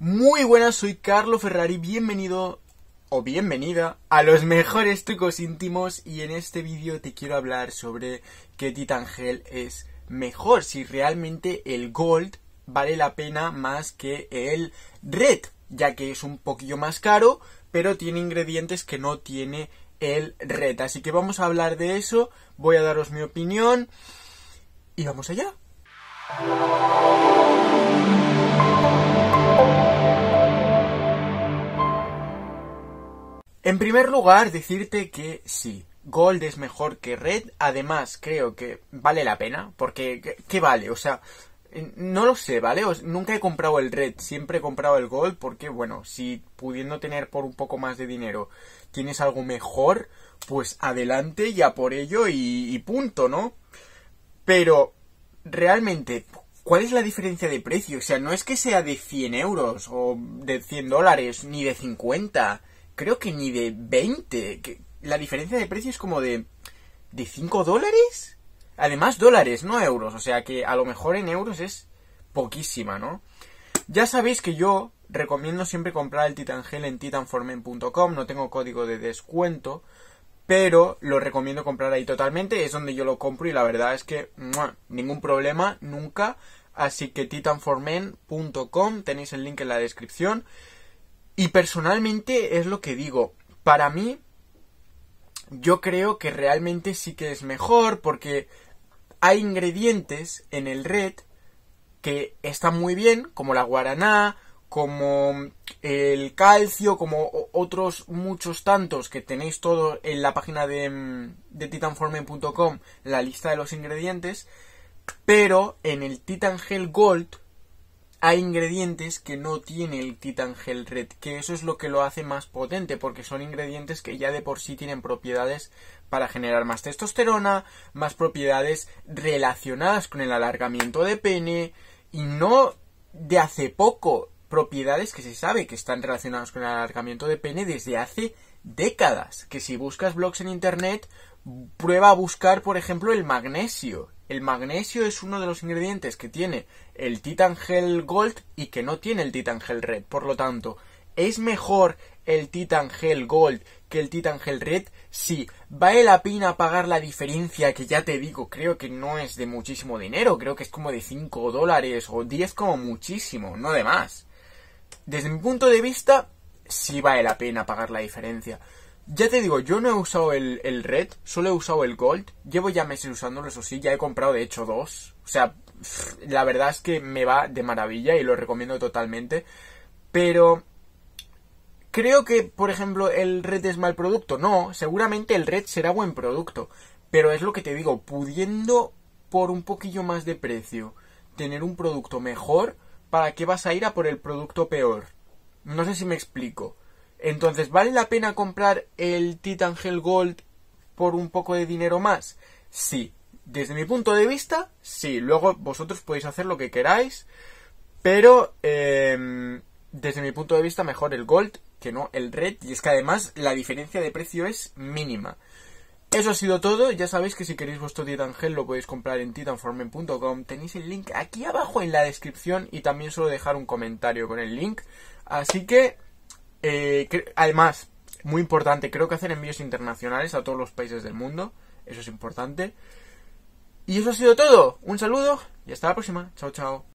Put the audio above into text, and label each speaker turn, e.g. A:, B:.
A: Muy buenas, soy Carlo Ferrari, bienvenido o bienvenida a los mejores trucos íntimos y en este vídeo te quiero hablar sobre qué Titan Gel es mejor, si realmente el Gold vale la pena más que el Red, ya que es un poquillo más caro, pero tiene ingredientes que no tiene el Red. Así que vamos a hablar de eso, voy a daros mi opinión y vamos allá. En primer lugar, decirte que sí, Gold es mejor que Red. Además, creo que vale la pena, porque ¿qué vale? O sea, eh, no lo sé, ¿vale? nunca he comprado el Red, siempre he comprado el Gold, porque bueno, si pudiendo tener por un poco más de dinero tienes algo mejor, pues adelante ya por ello y, y punto, ¿no? Pero, realmente, ¿cuál es la diferencia de precio? O sea, no es que sea de 100 euros o de 100 dólares, ni de 50 creo que ni de 20. Que la diferencia de precio es como de, de 5 dólares. Además, dólares, no euros. O sea que a lo mejor en euros es poquísima, ¿no? Ya sabéis que yo recomiendo siempre comprar el Titan Gel en titanformen.com. No tengo código de descuento. Pero lo recomiendo comprar ahí totalmente. Es donde yo lo compro y la verdad es que ningún problema, nunca. Así que titanformen.com, tenéis el link en la descripción. Y personalmente es lo que digo. Para mí, yo creo que realmente sí que es mejor porque hay ingredientes en el red que están muy bien, como la guaraná, como mm, el calcio, como otros muchos tantos que tenéis todo en la página de, mm, de titanformen.com, la lista de los ingredientes, pero en el Titan Gel Gold hay ingredientes que no tiene el Titan Gel Red, que eso es lo que lo hace más potente, porque son ingredientes que ya de por sí tienen propiedades para generar más testosterona, más propiedades relacionadas con el alargamiento de pene, y no de hace poco, propiedades que se sabe que están relacionadas con el alargamiento de pene desde hace décadas. Que si buscas blogs en internet, prueba a buscar, por ejemplo, el magnesio. El magnesio es uno de los ingredientes que tiene el Titan Gel Gold y que no tiene el Titan Gel Red. Por lo tanto, ¿es mejor el Titan Gel Gold que el Titan Gel Red? si ¿Vale la pena pagar la diferencia que ya te digo? Creo que no es de muchísimo dinero. Creo que es como de 5 dólares o 10 como muchísimo, no de más. Desde mi punto de vista, si vale la pena pagar la diferencia. Ya te digo, yo no he usado el, el, Red, solo he usado el Gold. Llevo ya meses usándolo, eso sí, ya he comprado de hecho dos. O sea, la verdad es que me va de maravilla y lo recomiendo totalmente. Pero... Creo que, por ejemplo, el Red es mal producto. No, seguramente el Red será buen producto. Pero es lo que te digo, pudiendo por un poquillo más de precio tener un producto mejor, ¿para qué vas a ir a por el producto peor? No sé si me explico. Entonces, ¿vale la pena comprar el Titan Hell Gold por un poco de dinero más? Sí. Desde mi punto de vista, sí. Luego vosotros podéis hacer lo que queráis. Pero, em, desde mi punto de vista, mejor el Gold que no el Red. Y es que además la diferencia de precio es mínima. Eso ha sido todo. Ya sabéis que si queréis vuestro Titan Hell, lo podéis comprar en titanformen.com. Tenéis el link aquí abajo en la descripción y también suelo dejar un comentario con el link. Así que, eh, además, muy importante, creo que hacer envíos internacionales a todos los países del mundo. Eso es importante. Y eso ha sido todo. Un saludo y hasta la próxima. Chao, chao.